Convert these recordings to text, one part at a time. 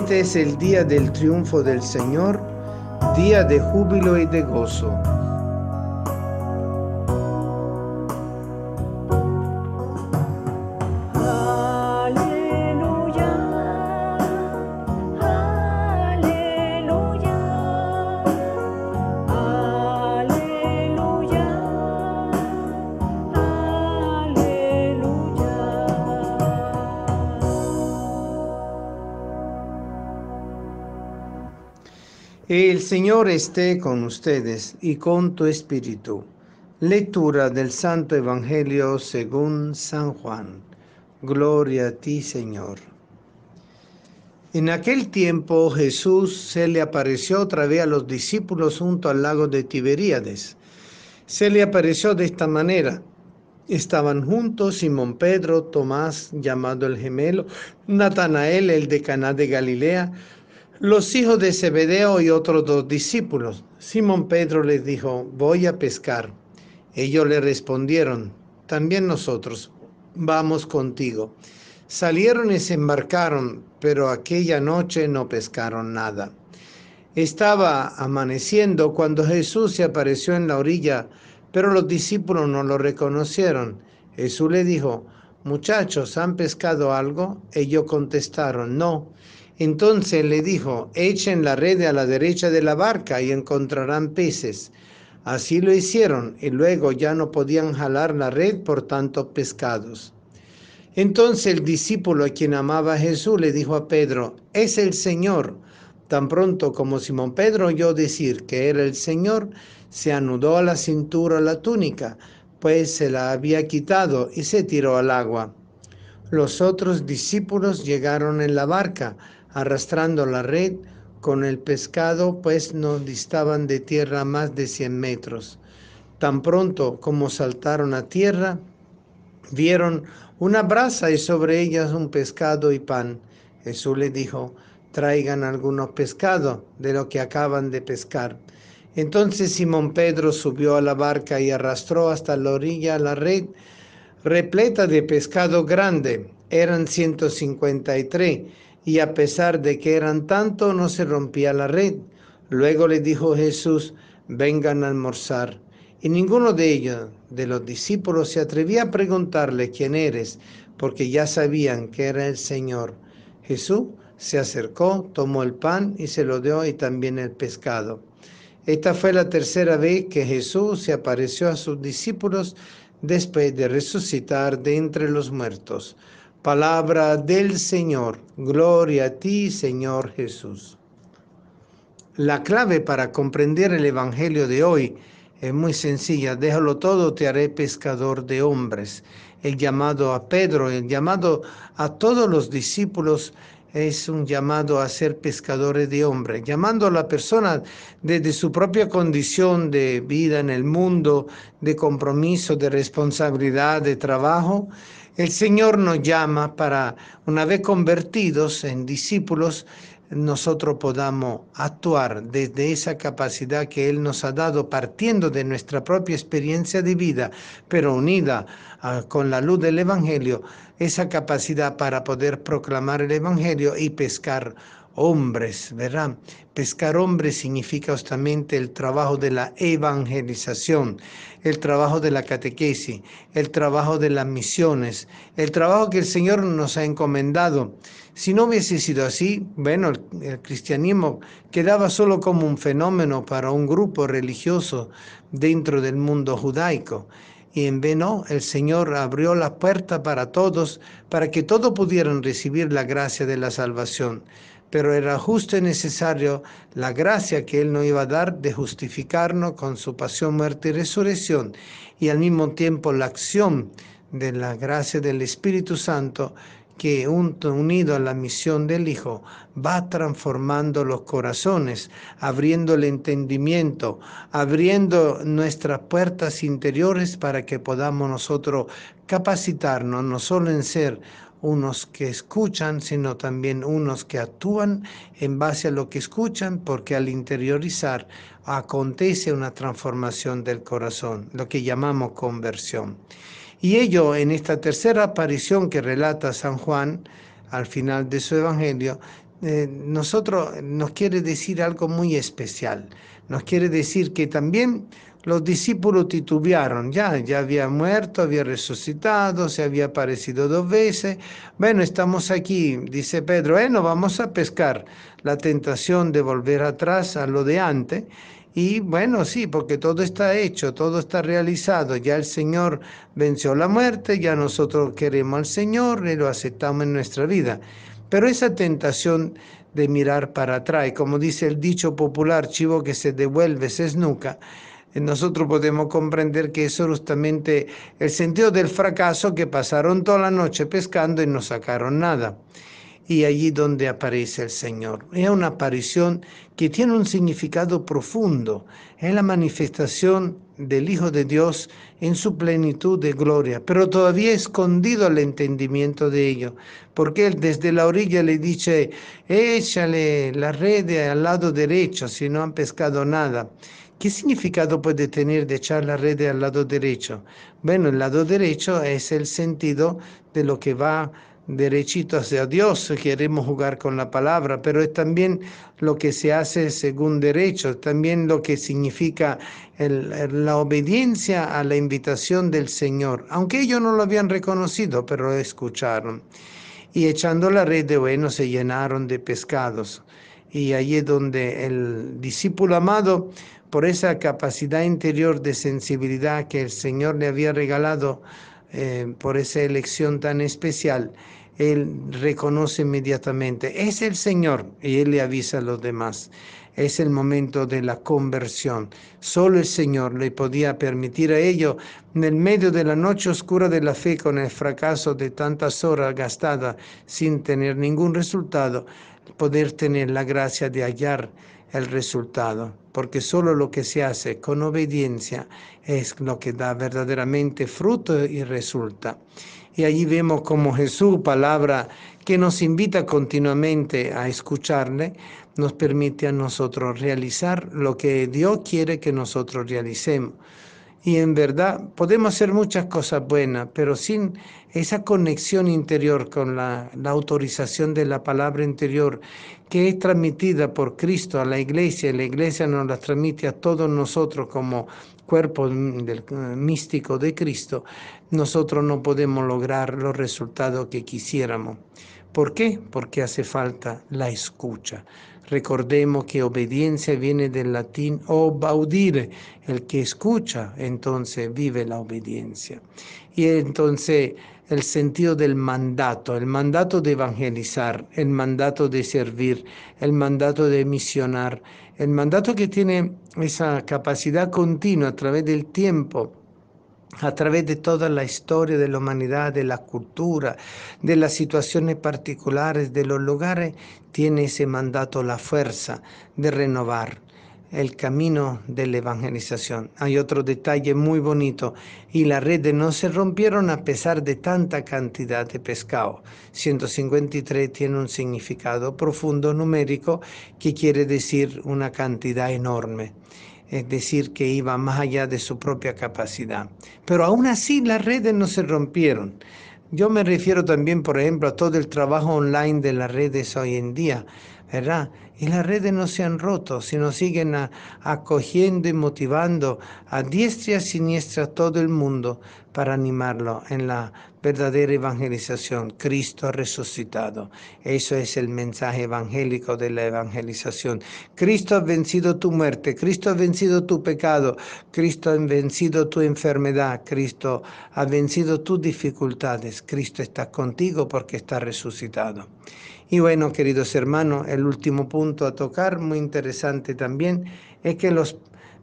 Este es el día del triunfo del Señor, día de júbilo y de gozo El Señor esté con ustedes y con tu espíritu. Lectura del Santo Evangelio según San Juan. Gloria a ti, Señor. En aquel tiempo Jesús se le apareció otra vez a los discípulos junto al lago de Tiberíades. Se le apareció de esta manera. Estaban juntos Simón Pedro, Tomás, llamado el gemelo, Natanael, el de Caná de Galilea, los hijos de Zebedeo y otros dos discípulos. Simón Pedro les dijo, voy a pescar. Ellos le respondieron, también nosotros, vamos contigo. Salieron y se embarcaron, pero aquella noche no pescaron nada. Estaba amaneciendo cuando Jesús se apareció en la orilla, pero los discípulos no lo reconocieron. Jesús le dijo, muchachos, ¿han pescado algo? Ellos contestaron, no. Entonces le dijo, echen la red a la derecha de la barca y encontrarán peces. Así lo hicieron y luego ya no podían jalar la red por tantos pescados. Entonces el discípulo a quien amaba a Jesús le dijo a Pedro, es el Señor. Tan pronto como Simón Pedro oyó decir que era el Señor, se anudó a la cintura la túnica, pues se la había quitado y se tiró al agua. Los otros discípulos llegaron en la barca arrastrando la red con el pescado, pues no distaban de tierra más de cien metros. Tan pronto como saltaron a tierra, vieron una brasa y sobre ellas un pescado y pan. Jesús les dijo, traigan algunos pescados de lo que acaban de pescar. Entonces Simón Pedro subió a la barca y arrastró hasta la orilla la red repleta de pescado grande. Eran 153 y a pesar de que eran tanto, no se rompía la red. Luego les dijo Jesús, vengan a almorzar. Y ninguno de ellos, de los discípulos, se atrevía a preguntarle quién eres, porque ya sabían que era el Señor. Jesús se acercó, tomó el pan y se lo dio y también el pescado. Esta fue la tercera vez que Jesús se apareció a sus discípulos después de resucitar de entre los muertos. Palabra del Señor. Gloria a ti, Señor Jesús. La clave para comprender el Evangelio de hoy es muy sencilla. Déjalo todo, te haré pescador de hombres. El llamado a Pedro, el llamado a todos los discípulos es un llamado a ser pescadores de hombres, llamando a la persona desde su propia condición de vida en el mundo, de compromiso, de responsabilidad, de trabajo el Señor nos llama para, una vez convertidos en discípulos, nosotros podamos actuar desde esa capacidad que Él nos ha dado, partiendo de nuestra propia experiencia de vida, pero unida ah, con la luz del Evangelio, esa capacidad para poder proclamar el Evangelio y pescar hombres, ¿verdad? Pescar hombres significa justamente el trabajo de la evangelización, el trabajo de la catequesis, el trabajo de las misiones, el trabajo que el Señor nos ha encomendado. Si no hubiese sido así, bueno, el, cristianismo quedaba solo como un fenómeno para un grupo religioso dentro del mundo judaico y en Beno el Señor abrió la puerta para todos, para que todos pudieran recibir la gracia de la salvación pero era justo y necesario la gracia que Él nos iba a dar de justificarnos con su pasión, muerte y resurrección, y al mismo tiempo la acción de la gracia del Espíritu Santo que unido a la misión del Hijo va transformando los corazones, abriendo el entendimiento, abriendo nuestras puertas interiores para que podamos nosotros capacitarnos no solo en ser unos que escuchan, sino también unos que actúan en base a lo que escuchan, porque al interiorizar acontece una transformación del corazón, lo que llamamos conversión. Y ello en esta tercera aparición que relata San Juan al final de su evangelio, eh, nosotros nos quiere decir algo muy especial. Nos quiere decir que también los discípulos titubearon, ya, había muerto, había resucitado, se había aparecido dos veces. Bueno, estamos aquí, dice Pedro, eh, no vamos a pescar la tentación de volver atrás a lo de antes. Y bueno, sí, porque todo está hecho, todo está realizado. Ya el Señor venció la muerte, ya nosotros queremos al Señor y lo aceptamos en nuestra vida. Pero esa tentación de mirar para atrás, como dice el dicho popular, chivo que se devuelve, se esnuca nosotros podemos comprender que eso justamente el sentido del fracaso que pasaron toda la noche pescando y no sacaron nada. Y allí donde aparece el Señor. Es una aparición que tiene un significado profundo. Es la manifestación del Hijo de Dios en su plenitud de gloria, pero todavía escondido al entendimiento de ello, porque él desde la orilla le dice, échale la red al lado derecho si no han pescado nada. ¿Qué significado puede tener de echar la red al lado derecho? Bueno, el lado derecho es el sentido de lo que va derechito hacia Dios, queremos jugar con la palabra, pero es también lo que se hace según derecho, también lo que significa la obediencia a la invitación del Señor, aunque ellos no lo habían reconocido, pero lo escucharon. Y echando la red de bueno se llenaron de pescados. Y allí es donde el discípulo amado, por esa capacidad interior de sensibilidad que el Señor le había regalado eh, por esa elección tan especial, él reconoce inmediatamente, es el Señor y él le avisa a los demás. Es el momento de la conversión. Solo el Señor le podía permitir a ello, en el medio de la noche oscura de la fe, con el fracaso de tantas horas gastadas sin tener ningún resultado, poder tener la gracia de hallar el resultado, porque solo lo que se hace con obediencia es lo que da verdaderamente fruto y resulta. Y allí vemos como Jesús, palabra que nos invita continuamente a escucharle, nos permite a nosotros realizar lo que Dios quiere que nosotros realicemos. Y en verdad podemos hacer muchas cosas buenas, pero sin esa conexión interior con la, autorización de la palabra interior que es transmitida por Cristo a la iglesia, y la iglesia nos la transmite a todos nosotros como cuerpo del, místico de Cristo, nosotros no podemos lograr los resultados que quisiéramos. ¿Por qué? Porque hace falta la escucha. Recordemos que obediencia viene del latín obaudire, el que escucha, entonces vive la obediencia. Y entonces el sentido del mandato, el mandato de evangelizar, el mandato de servir, el mandato de misionar, el mandato que tiene esa capacidad continua a través del tiempo a través de toda la historia de la humanidad, de la cultura, de las situaciones particulares, de los lugares, tiene ese mandato, la fuerza de renovar el camino de la evangelización. Hay otro detalle muy bonito, y las redes no se rompieron a pesar de tanta cantidad de pescado. 153 tiene un significado profundo numérico que quiere decir una cantidad enorme es decir, que iba más allá de su propia capacidad. Pero aún así las redes no se rompieron. Yo me refiero también, por ejemplo, a todo el trabajo online de las redes hoy en día. ¿verdad? Y las redes no se han roto, sino siguen acogiendo y motivando a diestra y a siniestra todo el mundo para animarlo en la verdadera evangelización. Cristo ha resucitado. Eso es el mensaje evangélico de la evangelización. Cristo ha vencido tu muerte, Cristo ha vencido tu pecado, Cristo ha vencido tu enfermedad, Cristo ha vencido tus dificultades, Cristo está contigo porque está resucitado. Y bueno, queridos hermanos, el último punto a tocar, muy interesante también, es que los,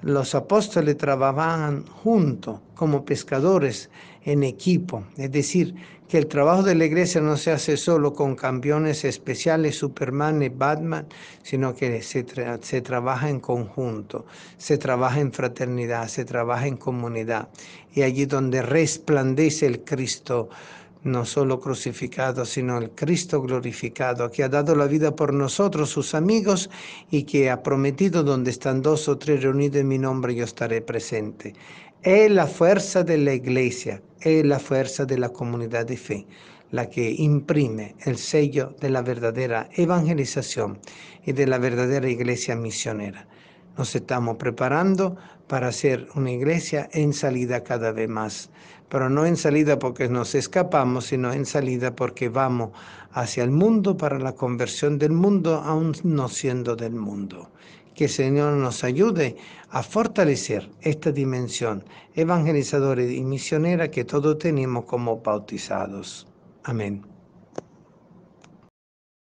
los apóstoles trabajaban juntos como pescadores en equipo. Es decir, que el trabajo de la iglesia no se hace solo con campeones especiales, Superman y Batman, sino que se, se trabaja en conjunto, se trabaja en fraternidad, se trabaja en comunidad. Y allí donde resplandece el Cristo no solo crucificado, sino el Cristo glorificado, que ha dado la vida por nosotros, sus amigos, y que ha prometido, donde están dos o tres reunidos en mi nombre, yo estaré presente. Es la fuerza de la iglesia, es la fuerza de la comunidad de fe, la que imprime el sello de la verdadera evangelización y de la verdadera iglesia misionera. Nos estamos preparando para ser una iglesia en salida cada vez más, pero no en salida porque nos escapamos, sino en salida porque vamos hacia el mundo para la conversión del mundo, aún no siendo del mundo. Que el Señor nos ayude a fortalecer esta dimensión evangelizadora y misionera que todos tenemos como bautizados. Amén.